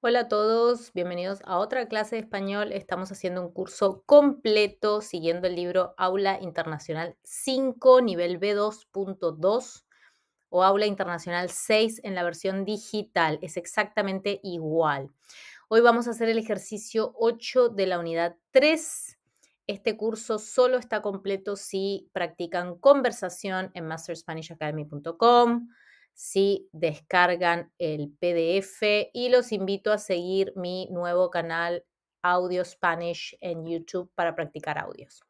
Hola a todos, bienvenidos a otra clase de español. Estamos haciendo un curso completo siguiendo el libro Aula Internacional 5, nivel B2.2 o Aula Internacional 6 en la versión digital. Es exactamente igual. Hoy vamos a hacer el ejercicio 8 de la unidad 3. Este curso solo está completo si practican conversación en masterSpanishAcademy.com si descargan el PDF y los invito a seguir mi nuevo canal Audio Spanish en YouTube para practicar audios.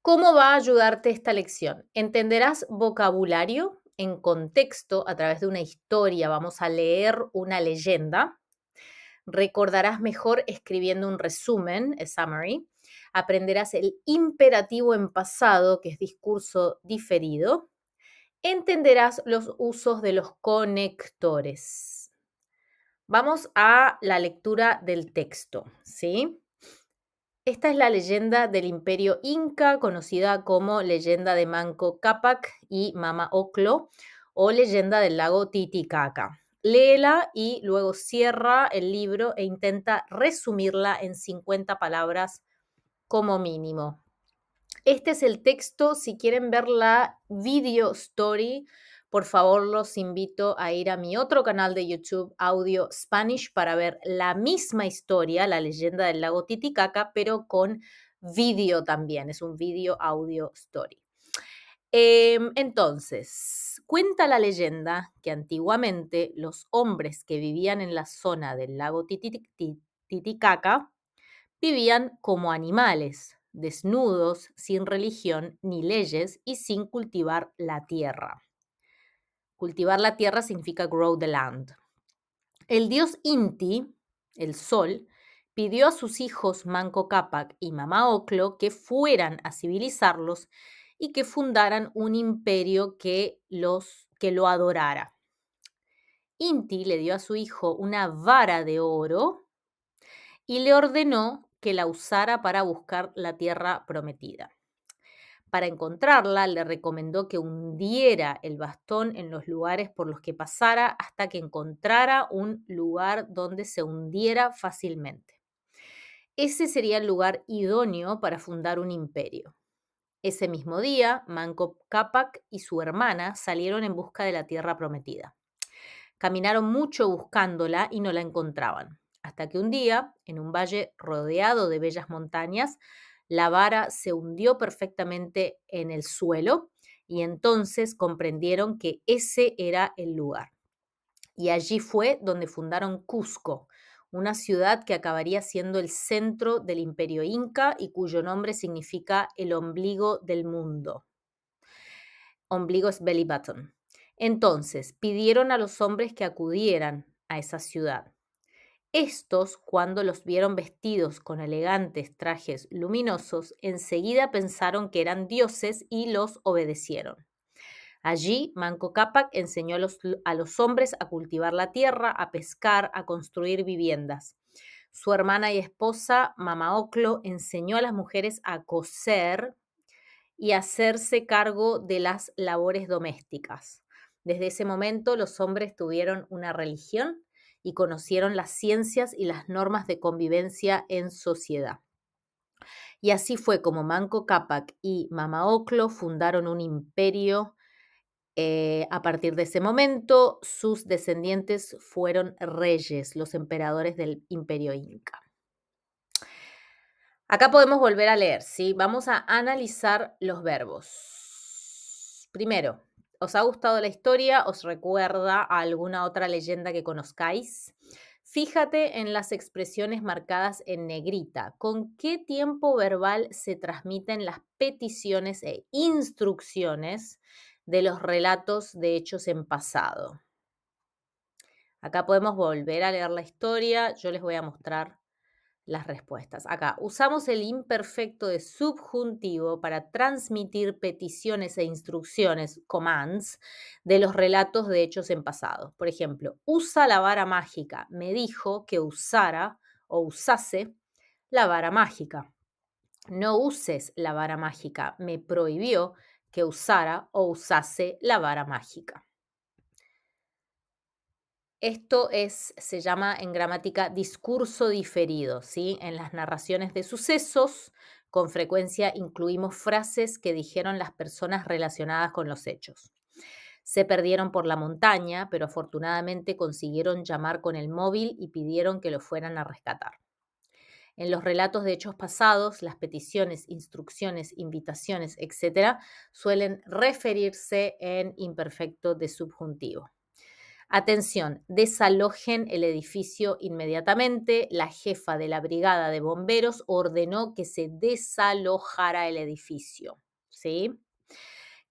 ¿Cómo va a ayudarte esta lección? Entenderás vocabulario en contexto a través de una historia. Vamos a leer una leyenda. Recordarás mejor escribiendo un resumen, a summary. Aprenderás el imperativo en pasado, que es discurso diferido entenderás los usos de los conectores. Vamos a la lectura del texto, Esta es la leyenda del imperio inca, conocida como leyenda de Manco Cápac y Mama Oclo, o leyenda del lago Titicaca. Léela y luego cierra el libro e intenta resumirla en 50 palabras como mínimo. Este es el texto, si quieren ver la video story, por favor los invito a ir a mi otro canal de YouTube, Audio Spanish, para ver la misma historia, la leyenda del lago Titicaca, pero con video también, es un video audio story. Em, entonces, cuenta la leyenda que antiguamente los hombres que vivían en la zona del lago Titicaca vivían como animales desnudos, sin religión ni leyes y sin cultivar la tierra. Cultivar la tierra significa grow the land. El dios Inti, el sol, pidió a sus hijos Manco Cápac y Mama Oclo que fueran a civilizarlos y que fundaran un imperio que, los, que lo adorara. Inti le dio a su hijo una vara de oro y le ordenó que la usara para buscar la tierra prometida. Para encontrarla, le recomendó que hundiera el bastón en los lugares por los que pasara hasta que encontrara un lugar donde se hundiera fácilmente. Ese sería el lugar idóneo para fundar un imperio. Ese mismo día, Manco Cápac y su hermana salieron en busca de la tierra prometida. Caminaron mucho buscándola y no la encontraban hasta que un día, en un valle rodeado de bellas montañas, la vara se hundió perfectamente en el suelo y entonces comprendieron que ese era el lugar. Y allí fue donde fundaron Cusco, una ciudad que acabaría siendo el centro del imperio inca y cuyo nombre significa el ombligo del mundo. Ombligo es belly button. Entonces pidieron a los hombres que acudieran a esa ciudad. Estos, cuando los vieron vestidos con elegantes trajes luminosos, enseguida pensaron que eran dioses y los obedecieron. Allí, Manco Cápac enseñó a los, hombres a cultivar la tierra, a pescar, a construir viviendas. Su hermana y esposa, Mama Oclo, enseñó a las mujeres a coser y a hacerse cargo de las labores domésticas. Desde ese momento, los hombres tuvieron una religión y conocieron las ciencias y las normas de convivencia en sociedad. Y así fue como Manco Cápac y Oclo fundaron un imperio. Eh, a partir de ese momento, sus descendientes fueron reyes, los emperadores del imperio inca. Acá podemos volver a leer, ¿sí? Vamos a analizar los verbos. Primero, os ha gustado la historia, os recuerda a alguna otra leyenda que conozcáis. Fíjate en las expresiones marcadas en negrita, con qué tiempo verbal se transmiten las peticiones e instrucciones de los relatos de hechos en pasado. Acá podemos volver a leer la historia, yo les voy a mostrar las respuestas. Acá, usamos el imperfecto de subjuntivo para transmitir peticiones e instrucciones, commands, de los relatos de hechos en pasado. Por ejemplo, usa la vara mágica. Me dijo que usara o usase la vara mágica. No uses la vara mágica. Me prohibió que usara o usase la vara mágica. Esto es, se llama en gramática discurso diferido, En las narraciones de sucesos, con frecuencia incluimos frases que dijeron las personas relacionadas con los hechos. Se perdieron por la montaña, pero afortunadamente consiguieron llamar con el móvil y pidieron que lo fueran a rescatar. En los relatos de hechos pasados, las peticiones, instrucciones, invitaciones, etcétera, suelen referirse en imperfecto de subjuntivo. Atención, desalojen el edificio inmediatamente. La jefa de la brigada de bomberos ordenó que se desalojara el edificio.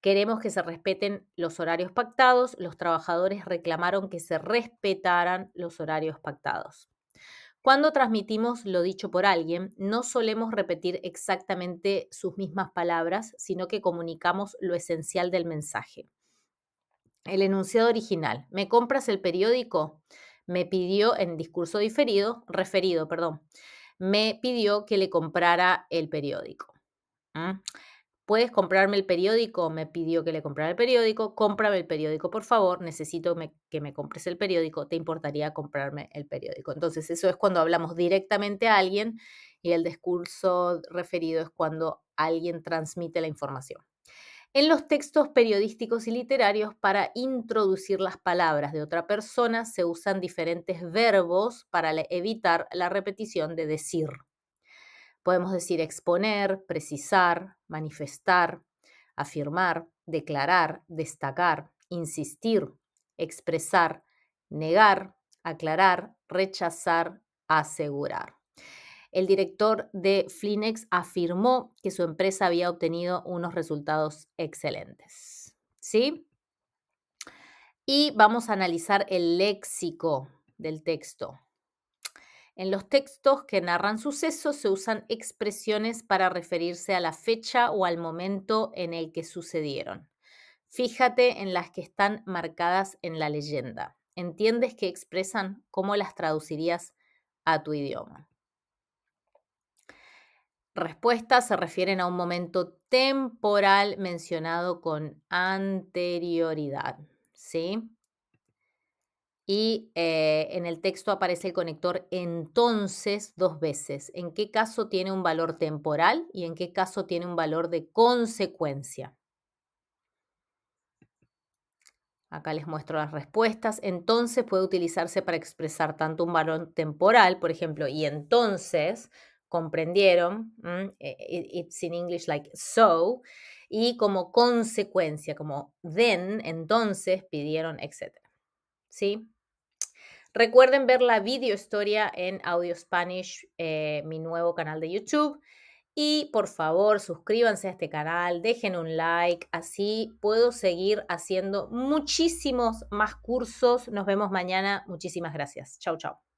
Queremos que se respeten los horarios pactados. Los trabajadores reclamaron que se respetaran los horarios pactados. Cuando transmitimos lo dicho por alguien, no solemos repetir exactamente sus mismas palabras, sino que comunicamos lo esencial del mensaje el enunciado original. ¿Me compras el periódico? Me pidió en discurso diferido, referido, perdón. Me pidió que le comprara el periódico. ¿Puedes comprarme el periódico? Me pidió que le comprara el periódico. Cómprame el periódico, por favor. Necesito que me compres el periódico. ¿Te importaría comprarme el periódico? Entonces, eso es cuando hablamos directamente a alguien y el discurso referido es cuando alguien transmite la información en los textos periodísticos y literarios para introducir las palabras de otra persona se usan diferentes verbos para evitar la repetición de decir. Podemos decir exponer, precisar, manifestar, afirmar, declarar, destacar, insistir, expresar, negar, aclarar, rechazar, asegurar el director de Flinex afirmó que su empresa había obtenido unos resultados excelentes. ¿Sí? Y vamos a analizar el léxico del texto. En los textos que narran sucesos se usan expresiones para referirse a la fecha o al momento en el que sucedieron. Fíjate en las que están marcadas en la leyenda. ¿Entiendes que expresan? ¿Cómo las traducirías a tu idioma? respuestas se refieren a un momento temporal mencionado con anterioridad, ¿sí? Y eh, en el texto aparece el conector entonces dos veces. ¿En qué caso tiene un valor temporal y en qué caso tiene un valor de consecuencia? Acá les muestro las respuestas. Entonces puede utilizarse para expresar tanto un valor temporal, por ejemplo, y entonces comprendieron, it's mm, eh, in English like so, y como consecuencia, como then, entonces, pidieron, etc. ¿Sí? Recuerden ver la video historia en Audio Spanish, eh, mi nuevo canal de YouTube. Y por favor, suscríbanse a este canal, dejen un like, así puedo seguir haciendo muchísimos más cursos. Nos vemos mañana. Muchísimas gracias. Chau, chau.